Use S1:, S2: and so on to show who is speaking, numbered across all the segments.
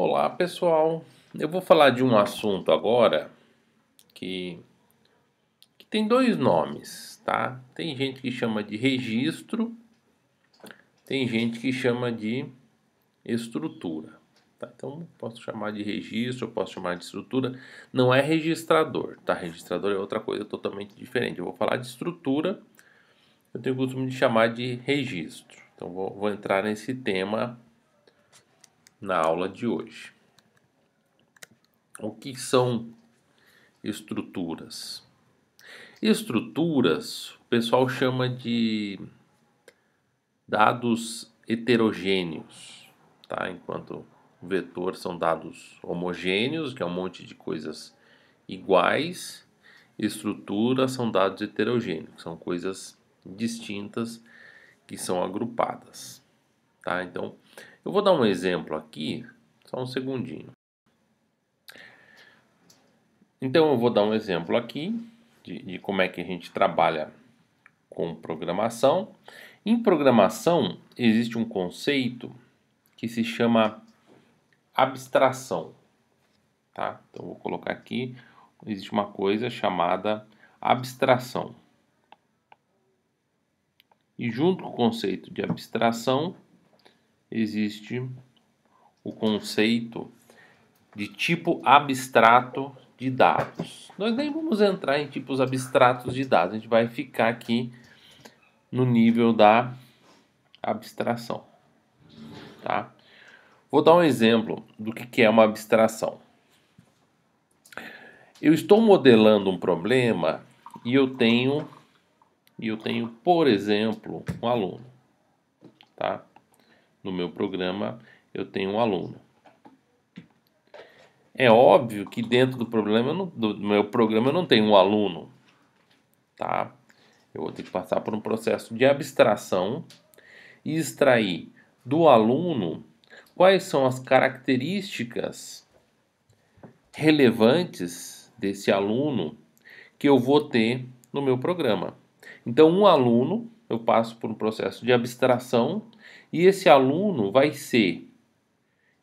S1: Olá pessoal, eu vou falar de um assunto agora que, que, tem dois nomes, tá? Tem gente que chama de registro, tem gente que chama de estrutura. Tá? Então posso chamar de registro, posso chamar de estrutura. Não é registrador, tá? Registrador é outra coisa totalmente diferente. Eu vou falar de estrutura, eu tenho o costume de chamar de registro. Então vou, vou entrar nesse tema na aula de hoje. O que são estruturas? Estruturas, o pessoal chama de dados heterogêneos, tá? Enquanto o vetor são dados homogêneos, que é um monte de coisas iguais, estruturas são dados heterogêneos, são coisas distintas que são agrupadas, tá? Então, eu vou dar um exemplo aqui, só um segundinho. Então eu vou dar um exemplo aqui de, de como é que a gente trabalha com programação. Em programação existe um conceito que se chama abstração. Tá? Então vou colocar aqui, existe uma coisa chamada abstração. E junto com o conceito de abstração existe o conceito de tipo abstrato de dados. Nós nem vamos entrar em tipos abstratos de dados, a gente vai ficar aqui no nível da abstração. Tá? Vou dar um exemplo do que é uma abstração. Eu estou modelando um problema e eu tenho, eu tenho por exemplo, um aluno. Tá? no meu programa eu tenho um aluno. É óbvio que dentro do, problema, não, do meu programa eu não tenho um aluno, tá? Eu vou ter que passar por um processo de abstração e extrair do aluno quais são as características relevantes desse aluno que eu vou ter no meu programa. Então, um aluno, eu passo por um processo de abstração e esse aluno vai ser,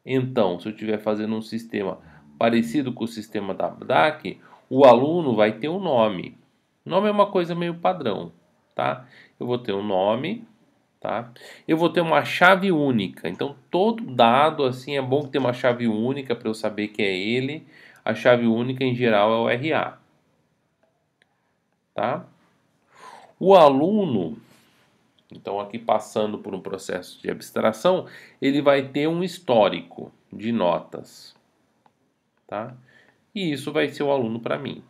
S1: então, se eu estiver fazendo um sistema parecido com o sistema da DAC, o aluno vai ter um nome. Nome é uma coisa meio padrão, tá? Eu vou ter um nome, tá? Eu vou ter uma chave única. Então, todo dado, assim, é bom que tenha uma chave única para eu saber que é ele. A chave única, em geral, é o RA, tá? O aluno então, aqui passando por um processo de abstração, ele vai ter um histórico de notas. Tá? E isso vai ser o aluno para mim.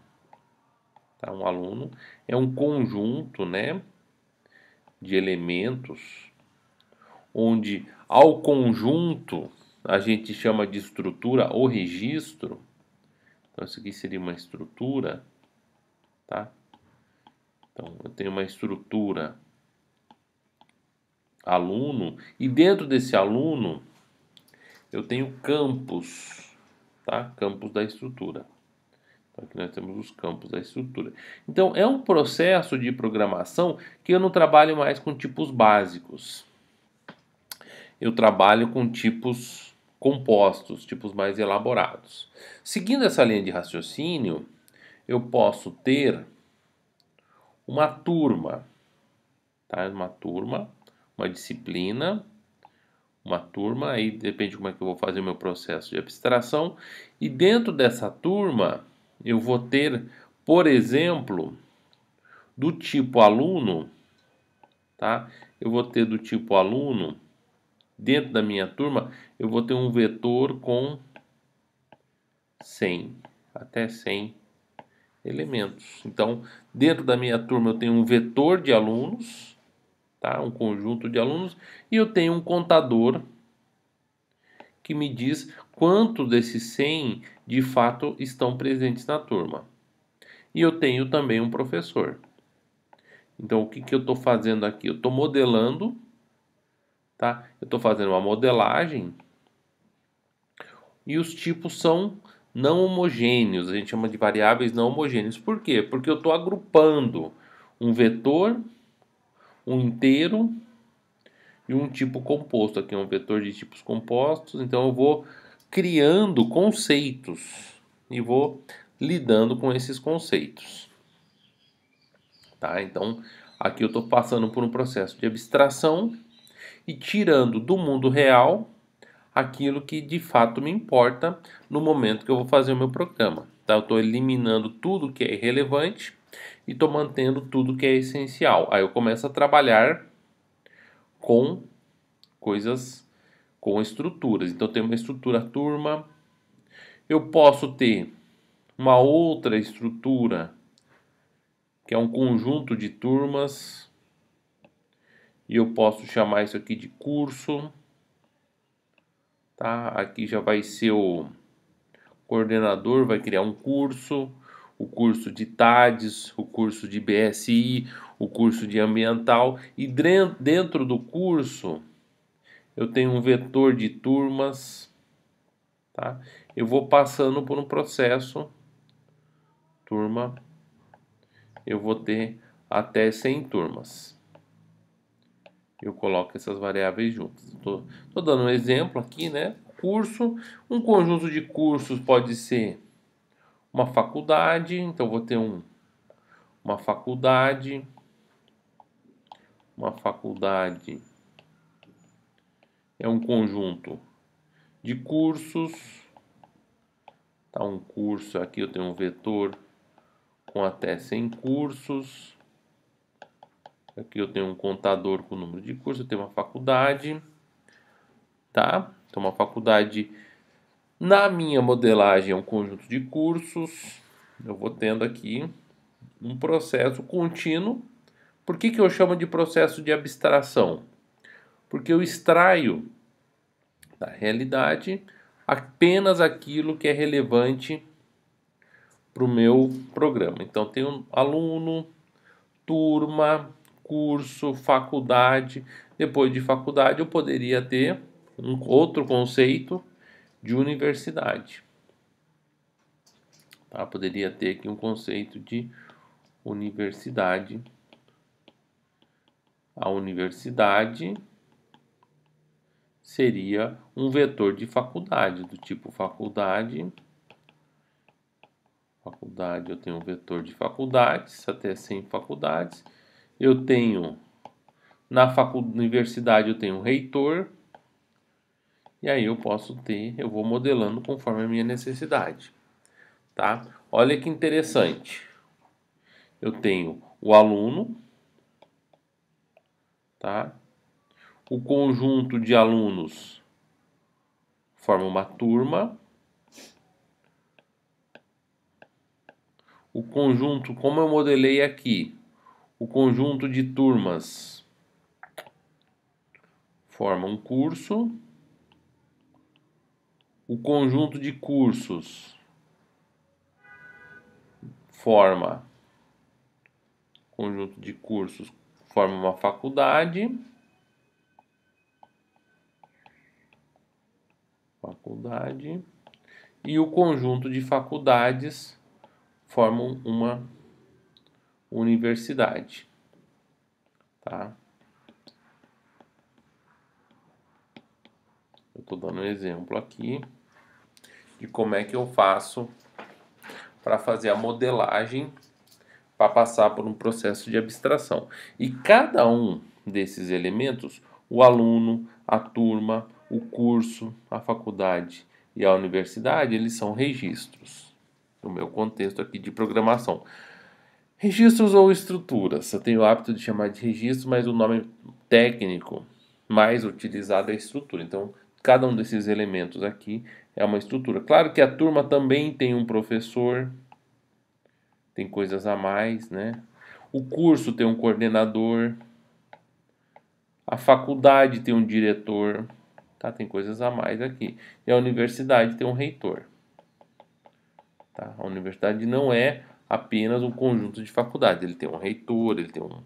S1: Tá? Um aluno é um conjunto né, de elementos onde ao conjunto a gente chama de estrutura ou registro. Então, isso aqui seria uma estrutura. Tá? Então, eu tenho uma estrutura aluno, e dentro desse aluno eu tenho campos, tá? Campos da estrutura. Então, aqui nós temos os campos da estrutura. Então, é um processo de programação que eu não trabalho mais com tipos básicos. Eu trabalho com tipos compostos, tipos mais elaborados. Seguindo essa linha de raciocínio, eu posso ter uma turma, tá? Uma turma uma disciplina, uma turma, aí depende como é que eu vou fazer o meu processo de abstração. E dentro dessa turma, eu vou ter, por exemplo, do tipo aluno, tá? Eu vou ter do tipo aluno, dentro da minha turma, eu vou ter um vetor com 100, até 100 elementos. Então, dentro da minha turma, eu tenho um vetor de alunos, tá? um conjunto de alunos, e eu tenho um contador que me diz quantos desses 100 de fato estão presentes na turma. E eu tenho também um professor. Então, o que, que eu estou fazendo aqui? Eu estou modelando, tá? Eu estou fazendo uma modelagem e os tipos são não homogêneos. A gente chama de variáveis não homogêneos. Por quê? Porque eu estou agrupando um vetor um inteiro e um tipo composto. Aqui é um vetor de tipos compostos. Então eu vou criando conceitos e vou lidando com esses conceitos. Tá? Então aqui eu estou passando por um processo de abstração e tirando do mundo real aquilo que de fato me importa no momento que eu vou fazer o meu programa. Tá? Eu estou eliminando tudo que é irrelevante e estou mantendo tudo que é essencial. Aí eu começo a trabalhar com coisas, com estruturas. Então, tem uma estrutura turma, eu posso ter uma outra estrutura que é um conjunto de turmas e eu posso chamar isso aqui de curso tá aqui já vai ser o coordenador vai criar um curso o curso de TADES, o curso de BSI, o curso de Ambiental e dentro do curso eu tenho um vetor de turmas, tá? Eu vou passando por um processo, turma, eu vou ter até 100 turmas. Eu coloco essas variáveis juntas. Estou dando um exemplo aqui, né? Curso, um conjunto de cursos pode ser uma faculdade, então vou ter um, uma faculdade, uma faculdade é um conjunto de cursos, tá? um curso, aqui eu tenho um vetor com até 100 cursos, aqui eu tenho um contador com o número de cursos, eu tenho uma faculdade, tá? Então uma faculdade na minha modelagem é um conjunto de cursos, eu vou tendo aqui um processo contínuo. Por que, que eu chamo de processo de abstração? Porque eu extraio da realidade apenas aquilo que é relevante para o meu programa. Então, tem um aluno, turma, curso, faculdade. Depois de faculdade, eu poderia ter um outro conceito de universidade. Tá? Poderia ter aqui um conceito de universidade. A universidade seria um vetor de faculdade, do tipo faculdade. Faculdade, eu tenho um vetor de faculdades, até 100 faculdades. Eu tenho, na facu universidade, eu tenho um reitor, e aí eu posso ter, eu vou modelando conforme a minha necessidade, tá? Olha que interessante. Eu tenho o aluno, tá? O conjunto de alunos forma uma turma. O conjunto, como eu modelei aqui, o conjunto de turmas forma um curso o conjunto de cursos forma conjunto de cursos forma uma faculdade faculdade e o conjunto de faculdades formam uma universidade tá eu estou dando um exemplo aqui de como é que eu faço para fazer a modelagem para passar por um processo de abstração. E cada um desses elementos, o aluno, a turma, o curso, a faculdade e a universidade, eles são registros, no meu contexto aqui de programação. Registros ou estruturas, eu tenho o hábito de chamar de registro, mas o nome técnico mais utilizado é estrutura. Então, cada um desses elementos aqui é uma estrutura. Claro que a turma também tem um professor, tem coisas a mais, né? O curso tem um coordenador, a faculdade tem um diretor, tá? Tem coisas a mais aqui. E a universidade tem um reitor. Tá? A universidade não é apenas um conjunto de faculdades, ele tem um reitor, ele tem um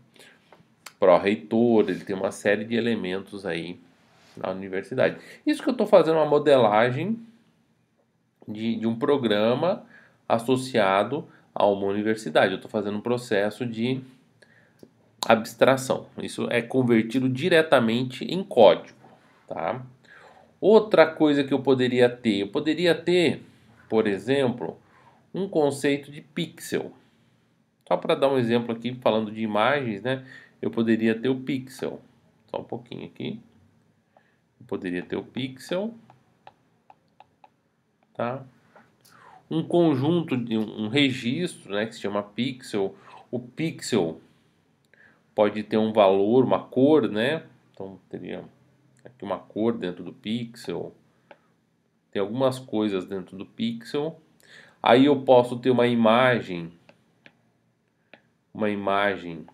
S1: pró-reitor, ele tem uma série de elementos aí na universidade. Isso que eu estou fazendo uma modelagem de, de um programa associado a uma universidade. Eu estou fazendo um processo de abstração. Isso é convertido diretamente em código. Tá? Outra coisa que eu poderia ter, eu poderia ter, por exemplo, um conceito de pixel. Só para dar um exemplo aqui, falando de imagens, né? Eu poderia ter o pixel. Só um pouquinho aqui. Eu poderia ter o pixel. Tá? Um conjunto de um registro né, que se chama pixel. O pixel pode ter um valor, uma cor, né? Então teria aqui uma cor dentro do pixel. Tem algumas coisas dentro do pixel. Aí eu posso ter uma imagem. Uma imagem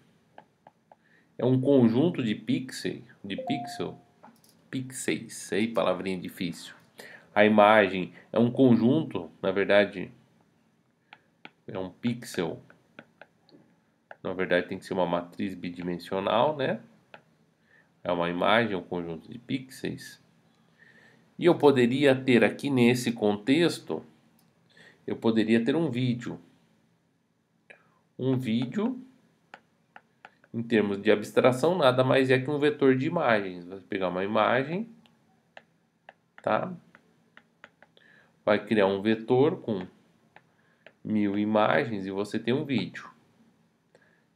S1: é um conjunto de pixel, de pixel, pixels, aí palavrinha difícil a imagem é um conjunto, na verdade, é um pixel. Na verdade, tem que ser uma matriz bidimensional, né? É uma imagem, um conjunto de pixels. E eu poderia ter aqui nesse contexto, eu poderia ter um vídeo. Um vídeo, em termos de abstração, nada mais é que um vetor de imagens. Vou pegar uma imagem, tá? vai criar um vetor com mil imagens e você tem um vídeo.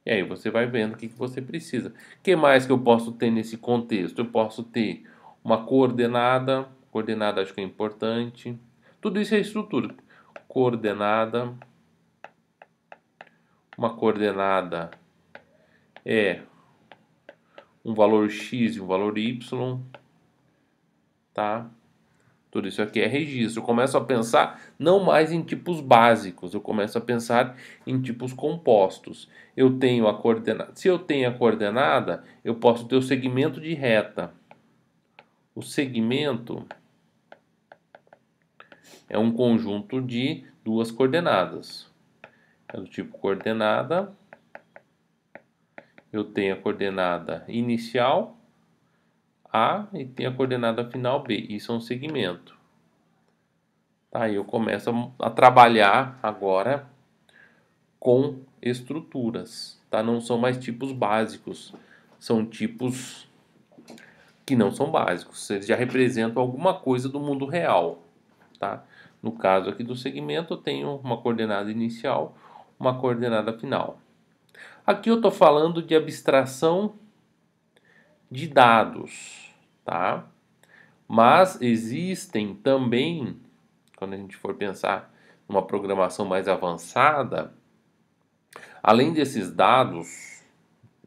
S1: E aí você vai vendo o que, que você precisa. O que mais que eu posso ter nesse contexto? Eu posso ter uma coordenada, coordenada acho que é importante. Tudo isso é estrutura. Coordenada. Uma coordenada é um valor x e um valor y, tá? Tudo isso aqui é registro. Eu começo a pensar não mais em tipos básicos, eu começo a pensar em tipos compostos. Eu tenho a coordenada. Se eu tenho a coordenada, eu posso ter o segmento de reta. O segmento é um conjunto de duas coordenadas. É do tipo coordenada. Eu tenho a coordenada inicial a e tem a coordenada final B. Isso é um segmento. Tá, eu começo a trabalhar agora com estruturas. Tá? Não são mais tipos básicos, são tipos que não são básicos. Eles já representam alguma coisa do mundo real. Tá? No caso aqui do segmento, eu tenho uma coordenada inicial, uma coordenada final. Aqui eu estou falando de abstração de dados, tá? Mas existem também, quando a gente for pensar numa programação mais avançada, além desses dados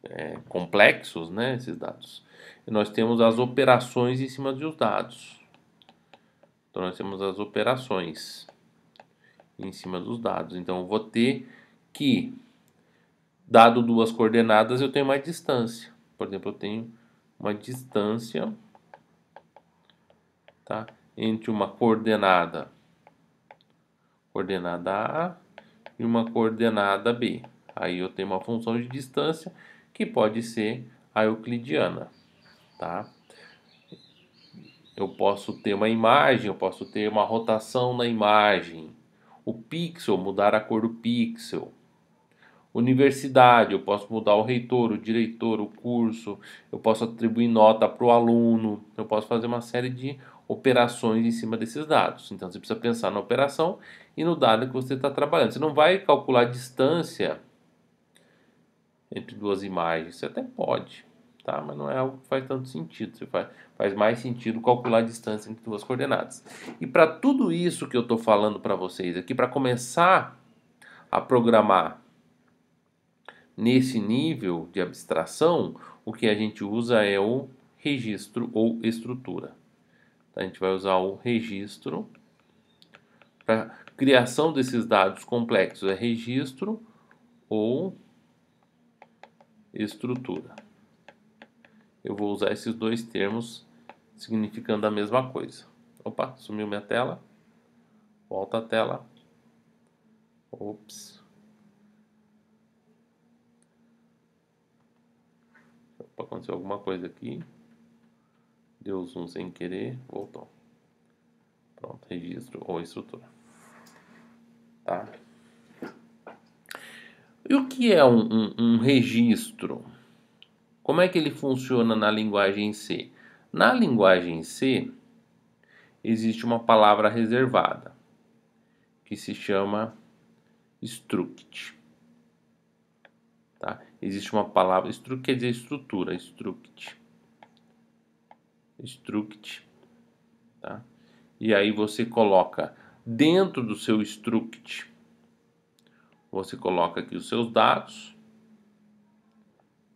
S1: é, complexos, né, esses dados, nós temos as operações em cima dos dados. Então nós temos as operações em cima dos dados. Então eu vou ter que, dado duas coordenadas, eu tenho mais distância. Por exemplo, eu tenho uma distância tá, entre uma coordenada, coordenada A e uma coordenada B. Aí eu tenho uma função de distância que pode ser a euclidiana. Tá? Eu posso ter uma imagem, eu posso ter uma rotação na imagem, o pixel, mudar a cor do pixel, universidade, eu posso mudar o reitor, o diretor, o curso, eu posso atribuir nota para o aluno, eu posso fazer uma série de operações em cima desses dados. Então você precisa pensar na operação e no dado que você está trabalhando. Você não vai calcular a distância entre duas imagens, você até pode, tá? mas não é algo que faz tanto sentido. Você faz, faz mais sentido calcular a distância entre duas coordenadas. E para tudo isso que eu estou falando para vocês aqui, para começar a programar Nesse nível de abstração, o que a gente usa é o registro ou estrutura. Tá? A gente vai usar o registro. Para criação desses dados complexos é registro ou estrutura. Eu vou usar esses dois termos significando a mesma coisa. Opa, sumiu minha tela. Volta a tela. Ops. aconteceu alguma coisa aqui. Deu zoom sem querer, voltou. Pronto, registro ou estrutura. Tá? E o que é um, um, um registro? Como é que ele funciona na linguagem C? Na linguagem C, existe uma palavra reservada que se chama struct existe uma palavra, struct quer dizer estrutura, struct. Struct, tá? E aí você coloca dentro do seu struct, você coloca aqui os seus dados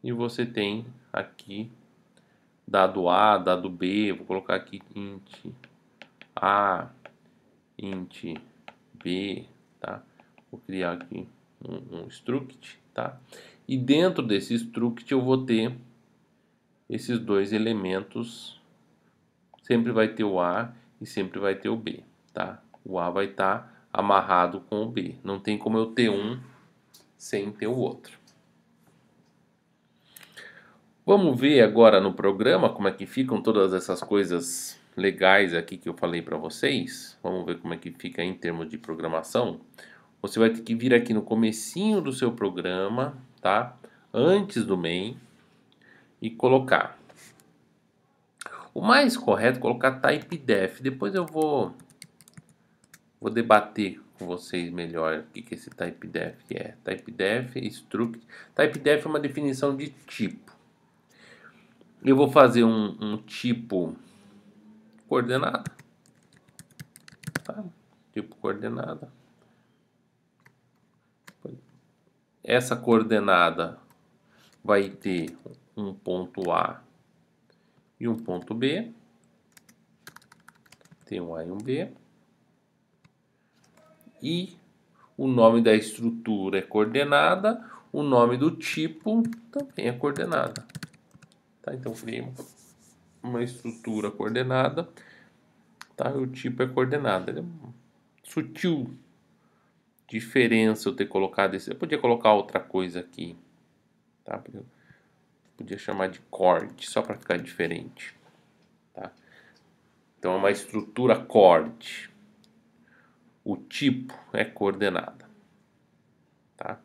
S1: e você tem aqui dado A, dado B, vou colocar aqui int A, int B, tá? Vou criar aqui um, um struct, tá? E dentro desse struct eu vou ter esses dois elementos. Sempre vai ter o A e sempre vai ter o B, tá? O A vai estar tá amarrado com o B. Não tem como eu ter um sem ter o outro. Vamos ver agora no programa como é que ficam todas essas coisas legais aqui que eu falei para vocês. Vamos ver como é que fica em termos de programação. Você vai ter que vir aqui no comecinho do seu programa, tá? Antes do main e colocar. O mais correto é colocar type def. Depois eu vou vou debater com vocês melhor o que, que esse type def é. Type def, struct. Type def é uma definição de tipo. Eu vou fazer um, um tipo coordenada. Tá? Tipo coordenada. essa coordenada vai ter um ponto A e um ponto B. Tem um A e um B. E o nome da estrutura é coordenada, o nome do tipo também é coordenada. Tá? Então, criei uma estrutura coordenada, tá? o tipo é coordenada. Ele é sutil, diferença eu ter colocado esse. Eu podia colocar outra coisa aqui, tá? Eu podia chamar de chord, só para ficar diferente, tá? Então é uma estrutura chord. O tipo é coordenada, tá?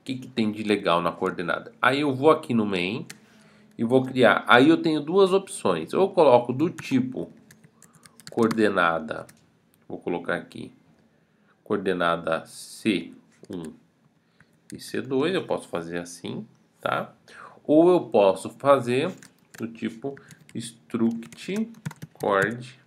S1: O que, que tem de legal na coordenada? Aí eu vou aqui no main e vou criar. Aí eu tenho duas opções. Ou eu coloco do tipo coordenada, vou colocar aqui coordenada C1 e C2, eu posso fazer assim, tá? Ou eu posso fazer do tipo struct chord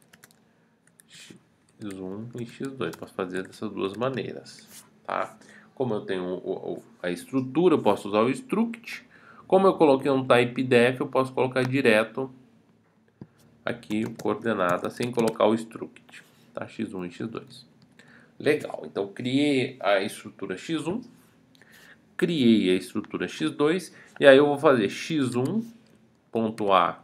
S1: x1 e x2. Posso fazer dessas duas maneiras, tá? Como eu tenho a estrutura, eu posso usar o struct. Como eu coloquei um type def, eu posso colocar direto aqui coordenada sem colocar o struct, tá? x1 e x2. Legal, então criei a estrutura x1, criei a estrutura x2, e aí eu vou fazer x1.a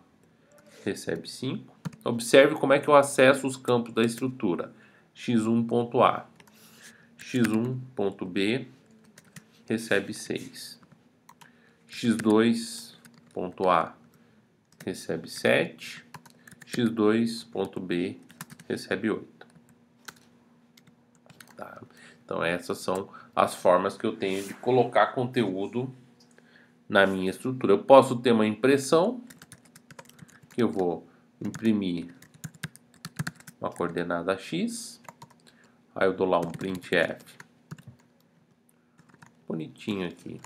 S1: recebe 5. Observe como é que eu acesso os campos da estrutura. x1.a, x1.b recebe 6, x2.a recebe 7, x2.b recebe 8. Então essas são as formas que eu tenho de colocar conteúdo na minha estrutura. Eu posso ter uma impressão, que eu vou imprimir uma coordenada x, aí eu dou lá um printf bonitinho aqui,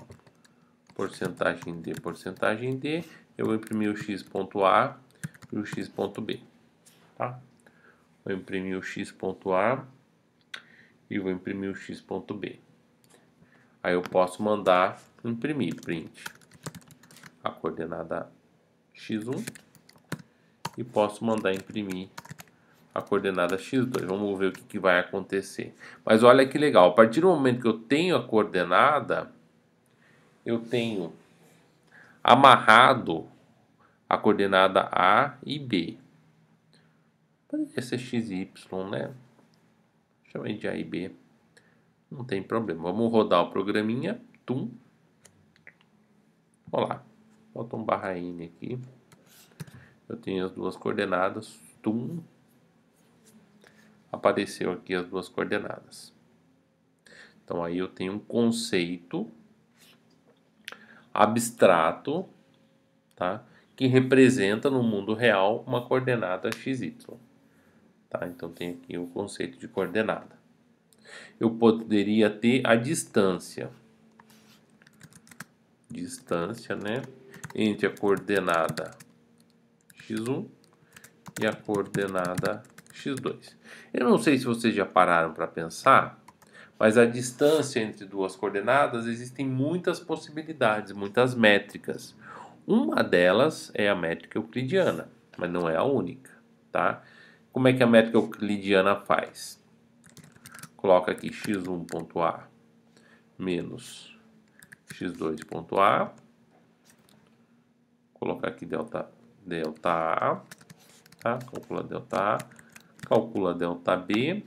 S1: porcentagem d, porcentagem d, eu vou imprimir o x.a e o x.b, tá? Vou imprimir o x.a e vou imprimir o x.b. Aí eu posso mandar imprimir print a coordenada x1 e posso mandar imprimir a coordenada x2. Vamos ver o que, que vai acontecer. Mas olha que legal, a partir do momento que eu tenho a coordenada, eu tenho amarrado a coordenada A e B. Poderia ser x e y, né? chamei de A e B. Não tem problema. Vamos rodar o programinha. Tum. Olá. Bota um barra N aqui. Eu tenho as duas coordenadas. Tum. Apareceu aqui as duas coordenadas. Então aí eu tenho um conceito abstrato, tá? Que representa no mundo real uma coordenada x, y. Tá? Então tem aqui o conceito de coordenada. Eu poderia ter a distância. Distância, né? Entre a coordenada x1 e a coordenada x2. Eu não sei se vocês já pararam para pensar, mas a distância entre duas coordenadas existem muitas possibilidades, muitas métricas. Uma delas é a métrica euclidiana, mas não é a única, tá? Como é que a métrica euclidiana faz? Coloca aqui x1.a menos x2.a. Colocar aqui delta, delta A. Tá? Calcula delta A. Calcula delta B.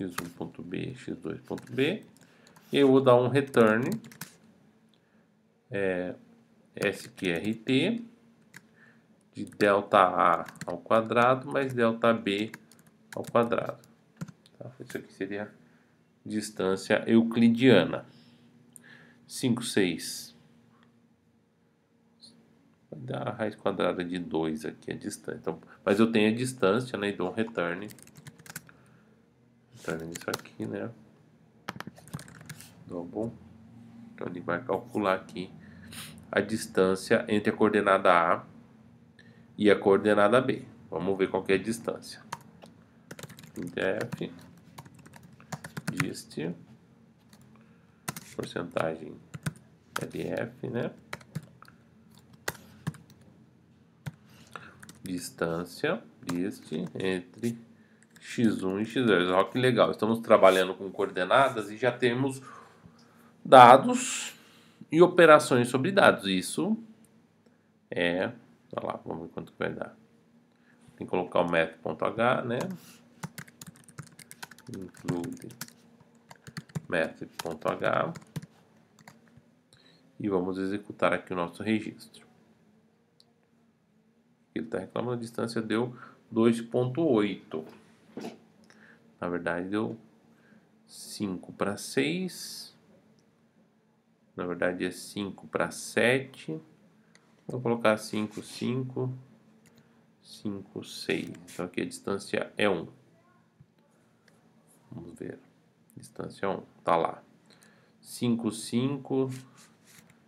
S1: x1.b, x2.b. E eu vou dar um return é, sqrt de ΔA ao quadrado mais ΔB ao quadrado. Tá? Isso aqui seria distância euclidiana. 5, 6. Vai dar a raiz quadrada de 2 aqui a distância. Então, mas eu tenho a distância, né? E dou um return. Return isso aqui, né? Double. Então ele vai calcular aqui a distância entre a coordenada A e a coordenada B. Vamos ver qual é a distância. Def dist porcentagem LF, é né? Distância dist entre x1 e x2. Olha que legal, estamos trabalhando com coordenadas e já temos dados e operações sobre dados. Isso é Tá lá, vamos ver quanto vai dar. Tem que colocar o metro.h, né? Include metro.h e vamos executar aqui o nosso registro. Ele está reclamando a distância deu 2.8. Na verdade deu 5 para 6. Na verdade é 5 para 7. Vou colocar 5, 5, 5, 6. Então aqui a distância é 1. Vamos ver. Distância 1, é tá lá. 5, 5,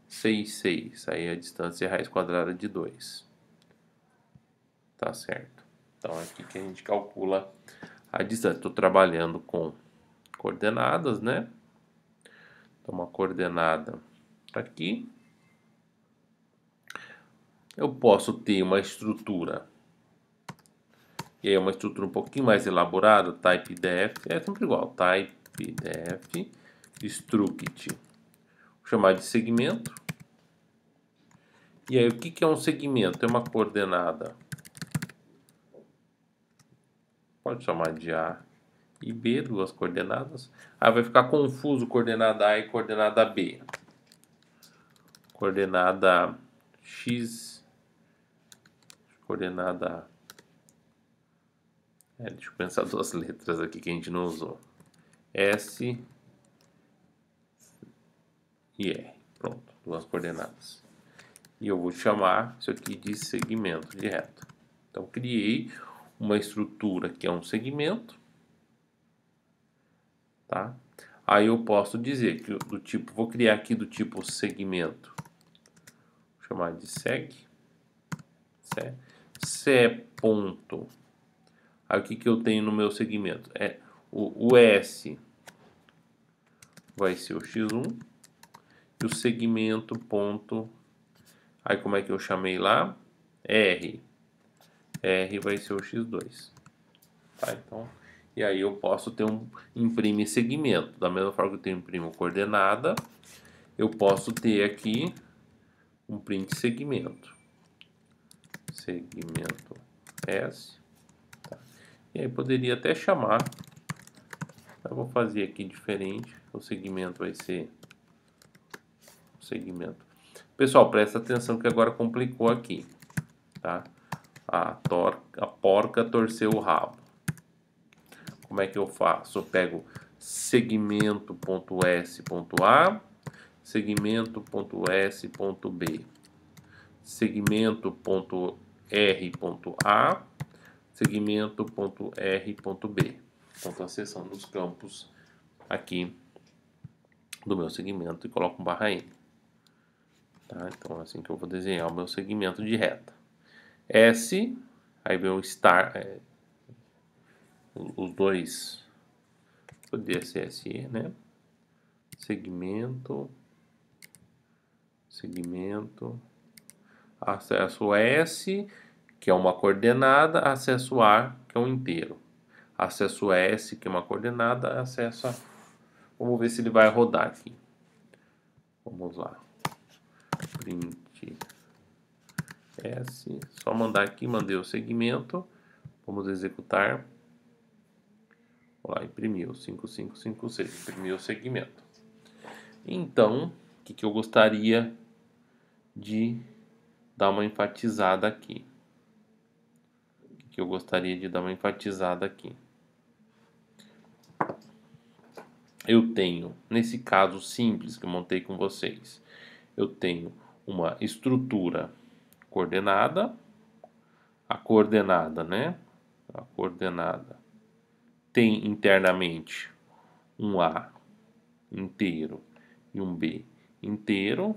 S1: 6, 6. Aí a distância é raiz quadrada de 2. Tá certo. Então é aqui que a gente calcula a distância. Estou trabalhando com coordenadas, né? Então uma coordenada aqui eu posso ter uma estrutura e é uma estrutura um pouquinho mais elaborada, type def, é sempre igual, type def struct, vou chamar de segmento, e aí o que, que é um segmento? É uma coordenada, pode chamar de A e B, duas coordenadas, ah, vai ficar confuso coordenada A e coordenada B, coordenada X coordenada. É, deixa eu pensar duas letras aqui que a gente não usou. S e R. Pronto, duas coordenadas. E eu vou chamar isso aqui de segmento de reta. Então, criei uma estrutura que é um segmento. Tá? Aí eu posso dizer que do tipo, vou criar aqui do tipo segmento, vou chamar de seg, seg. C é ponto. Aí o que, que eu tenho no meu segmento? É o, o S vai ser o x1 e o segmento ponto. Aí como é que eu chamei lá? R. R vai ser o x2. Tá, então... E aí eu posso ter um imprime segmento. Da mesma forma que eu tenho imprimo coordenada, eu posso ter aqui um print segmento segmento S. Tá? E aí poderia até chamar, eu vou fazer aqui diferente, o segmento vai ser segmento. Pessoal, presta atenção que agora complicou aqui, tá? A, tor a porca torceu o rabo. Como é que eu faço? Eu pego segmento.s.a, segmento.s.b, segmento.s r.a, segmento.r.b. Então, acessando os campos aqui do meu segmento e coloco um barra n. Tá? Então, é assim que eu vou desenhar o meu segmento de reta. S, aí meu star, é, os dois, poderia ser SE, né? Segmento, segmento, acesso S, que é uma coordenada, acesso A, que é um inteiro. Acesso S, que é uma coordenada, acesso A. Vamos ver se ele vai rodar aqui. Vamos lá. Print S. Só mandar aqui, mandei o segmento. Vamos executar. Vou lá, imprimiu 5556, imprimiu o segmento. Então, o que, que eu gostaria de dar uma enfatizada aqui? que eu gostaria de dar uma enfatizada aqui. Eu tenho, nesse caso simples que eu montei com vocês, eu tenho uma estrutura coordenada, a coordenada, né? A coordenada tem internamente um A inteiro e um B inteiro,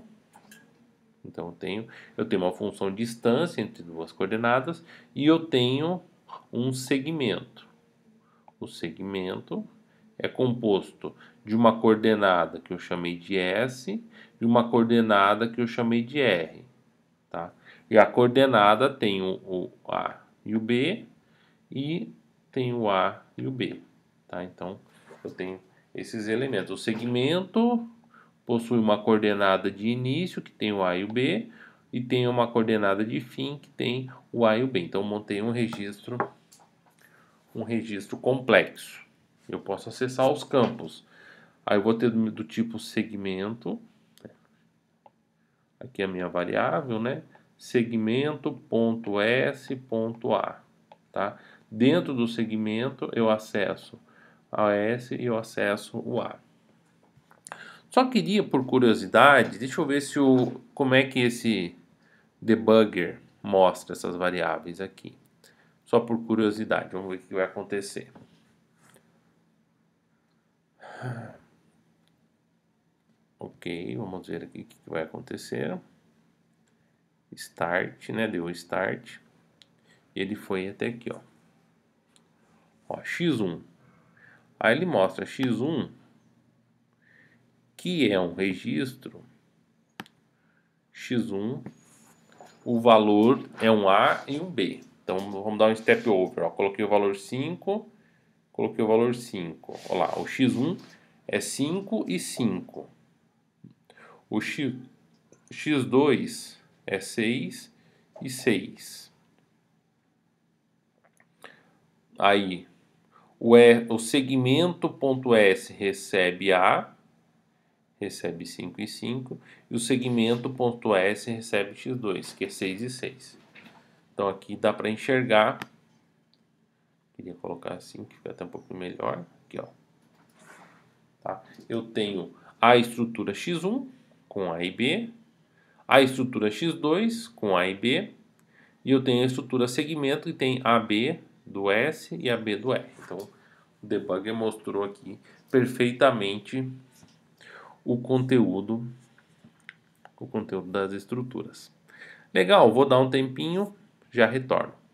S1: então eu tenho, eu tenho uma função de distância entre duas coordenadas e eu tenho um segmento. O segmento é composto de uma coordenada que eu chamei de S e uma coordenada que eu chamei de R. Tá? E a coordenada tem o A e o B e tem o A e o B. Tá? Então eu tenho esses elementos. O segmento possui uma coordenada de início, que tem o A e o B, e tem uma coordenada de fim, que tem o A e o B. Então, montei um registro, um registro complexo. Eu posso acessar os campos. Aí eu vou ter do, do tipo segmento, aqui é a minha variável, né? segmento.s.a, tá? Dentro do segmento eu acesso a S e eu acesso o A. Só queria, por curiosidade, deixa eu ver se o, como é que esse debugger mostra essas variáveis aqui. Só por curiosidade, vamos ver o que vai acontecer. Ok, vamos ver aqui o que vai acontecer. Start, né? Deu start. Ele foi até aqui, ó. Ó, x1. Aí ele mostra x1 que é um registro x1, o valor é um A e um B. Então vamos dar um step over. Ó. Coloquei o valor 5, coloquei o valor 5. Olha lá, o x1 é 5 e 5. O x, x2 é 6 e 6. Aí, o, e, o segmento.s recebe A recebe 5 e 5, e o segmento ponto .s recebe x2, que é 6 e 6. Então aqui dá para enxergar, queria colocar assim, que fica até um pouco melhor, aqui ó. Tá? Eu tenho a estrutura x1 com A e B, a estrutura x2 com A e B, e eu tenho a estrutura segmento que tem AB do S e AB do R. Então, o debugger mostrou aqui perfeitamente o conteúdo, o conteúdo das estruturas. Legal, vou dar um tempinho, já retorno.